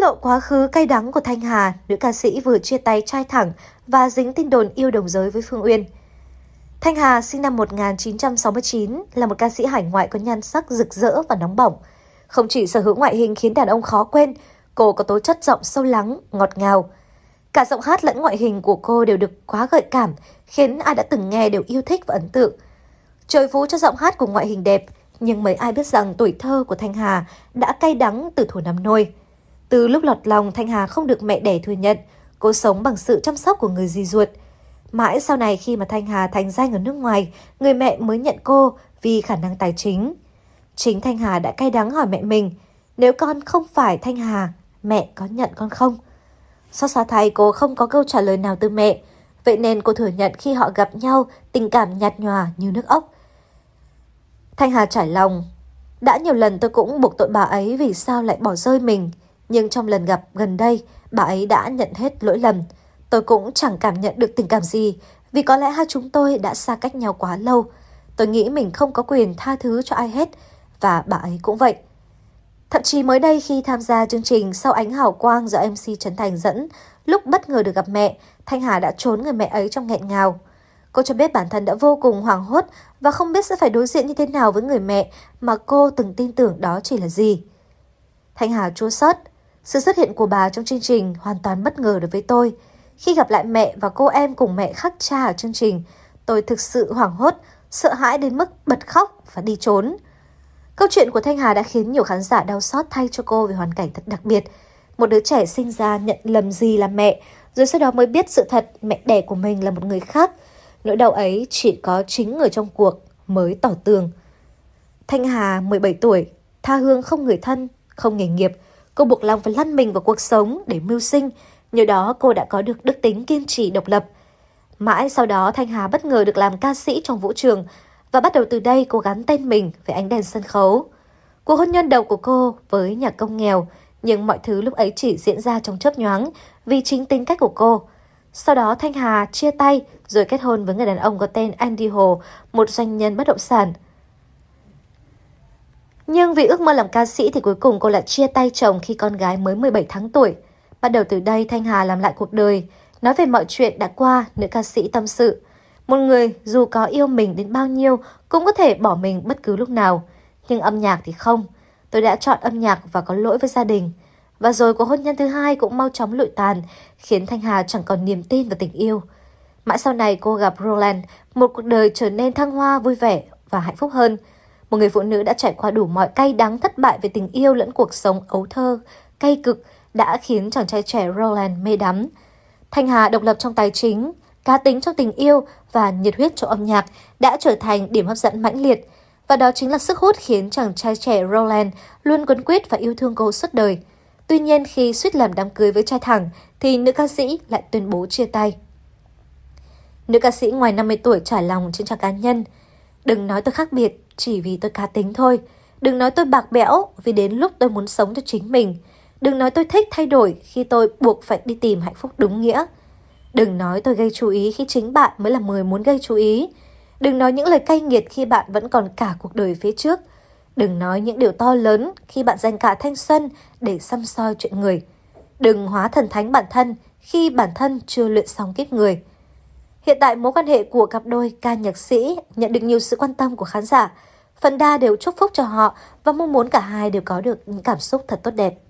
lộ quá khứ cay đắng của Thanh Hà, nữ ca sĩ vừa chia tay trai thẳng và dính tin đồn yêu đồng giới với Phương Uyên. Thanh Hà sinh năm 1969 là một ca sĩ hải ngoại có nhan sắc rực rỡ và nóng bỏng. Không chỉ sở hữu ngoại hình khiến đàn ông khó quên, cô có tố chất giọng sâu lắng, ngọt ngào. Cả giọng hát lẫn ngoại hình của cô đều được quá gợi cảm, khiến ai đã từng nghe đều yêu thích và ấn tượng. Trời phú cho giọng hát của ngoại hình đẹp, nhưng mấy ai biết rằng tuổi thơ của Thanh Hà đã cay đắng từ thuở năm nôi. Từ lúc lọt lòng, Thanh Hà không được mẹ đẻ thừa nhận, cô sống bằng sự chăm sóc của người dì ruột. Mãi sau này khi mà Thanh Hà thành danh ở nước ngoài, người mẹ mới nhận cô vì khả năng tài chính. Chính Thanh Hà đã cay đắng hỏi mẹ mình, nếu con không phải Thanh Hà, mẹ có nhận con không? Xót xa thay cô không có câu trả lời nào từ mẹ, vậy nên cô thừa nhận khi họ gặp nhau tình cảm nhạt nhòa như nước ốc. Thanh Hà trải lòng, đã nhiều lần tôi cũng buộc tội bà ấy vì sao lại bỏ rơi mình, nhưng trong lần gặp gần đây, bà ấy đã nhận hết lỗi lầm. Tôi cũng chẳng cảm nhận được tình cảm gì, vì có lẽ hai chúng tôi đã xa cách nhau quá lâu. Tôi nghĩ mình không có quyền tha thứ cho ai hết, và bà ấy cũng vậy. Thậm chí mới đây khi tham gia chương trình Sau ánh hào quang do MC Trấn Thành dẫn, lúc bất ngờ được gặp mẹ, Thanh Hà đã trốn người mẹ ấy trong nghẹn ngào. Cô cho biết bản thân đã vô cùng hoảng hốt và không biết sẽ phải đối diện như thế nào với người mẹ mà cô từng tin tưởng đó chỉ là gì. Thanh Hà chua xót, sự xuất hiện của bà trong chương trình hoàn toàn bất ngờ đối với tôi. Khi gặp lại mẹ và cô em cùng mẹ khác cha ở chương trình, tôi thực sự hoảng hốt, sợ hãi đến mức bật khóc và đi trốn. Câu chuyện của Thanh Hà đã khiến nhiều khán giả đau xót thay cho cô về hoàn cảnh thật đặc biệt. Một đứa trẻ sinh ra nhận lầm gì là mẹ, rồi sau đó mới biết sự thật mẹ đẻ của mình là một người khác. Nỗi đau ấy chỉ có chính người trong cuộc mới tỏ tường. Thanh Hà 17 tuổi, tha hương không người thân, không nghề nghiệp, cô buộc lòng phải lăn mình vào cuộc sống để mưu sinh, nhờ đó cô đã có được đức tính kiên trì độc lập. Mãi sau đó Thanh Hà bất ngờ được làm ca sĩ trong vũ trường và bắt đầu từ đây cô gắn tên mình với ánh đèn sân khấu. Cuộc hôn nhân đầu của cô với nhà công nghèo, nhưng mọi thứ lúc ấy chỉ diễn ra trong chớp nhoáng vì chính tính cách của cô. Sau đó Thanh Hà chia tay rồi kết hôn với người đàn ông có tên Andy Hồ, một doanh nhân bất động sản – nhưng vì ước mơ làm ca sĩ thì cuối cùng cô lại chia tay chồng khi con gái mới 17 tháng tuổi. Bắt đầu từ đây Thanh Hà làm lại cuộc đời, nói về mọi chuyện đã qua, nữ ca sĩ tâm sự. Một người dù có yêu mình đến bao nhiêu cũng có thể bỏ mình bất cứ lúc nào. Nhưng âm nhạc thì không. Tôi đã chọn âm nhạc và có lỗi với gia đình. Và rồi cuộc hôn nhân thứ hai cũng mau chóng lụi tàn, khiến Thanh Hà chẳng còn niềm tin vào tình yêu. Mãi sau này cô gặp Roland, một cuộc đời trở nên thăng hoa, vui vẻ và hạnh phúc hơn một người phụ nữ đã trải qua đủ mọi cay đắng thất bại về tình yêu lẫn cuộc sống ấu thơ, cay cực đã khiến chàng trai trẻ Roland mê đắm. Thanh Hà độc lập trong tài chính, cá tính trong tình yêu và nhiệt huyết cho âm nhạc đã trở thành điểm hấp dẫn mãnh liệt. Và đó chính là sức hút khiến chàng trai trẻ Roland luôn quấn quyết và yêu thương cô suốt đời. Tuy nhiên khi suýt làm đám cưới với trai thẳng thì nữ ca sĩ lại tuyên bố chia tay. Nữ ca sĩ ngoài 50 tuổi trải lòng trên trang cá nhân – Đừng nói tôi khác biệt chỉ vì tôi cá tính thôi. Đừng nói tôi bạc bẽo vì đến lúc tôi muốn sống cho chính mình. Đừng nói tôi thích thay đổi khi tôi buộc phải đi tìm hạnh phúc đúng nghĩa. Đừng nói tôi gây chú ý khi chính bạn mới là người muốn gây chú ý. Đừng nói những lời cay nghiệt khi bạn vẫn còn cả cuộc đời phía trước. Đừng nói những điều to lớn khi bạn dành cả thanh xuân để xăm soi chuyện người. Đừng hóa thần thánh bản thân khi bản thân chưa luyện xong kiếp người. Hiện tại mối quan hệ của cặp đôi ca nhạc sĩ nhận được nhiều sự quan tâm của khán giả. Phần đa đều chúc phúc cho họ và mong muốn cả hai đều có được những cảm xúc thật tốt đẹp.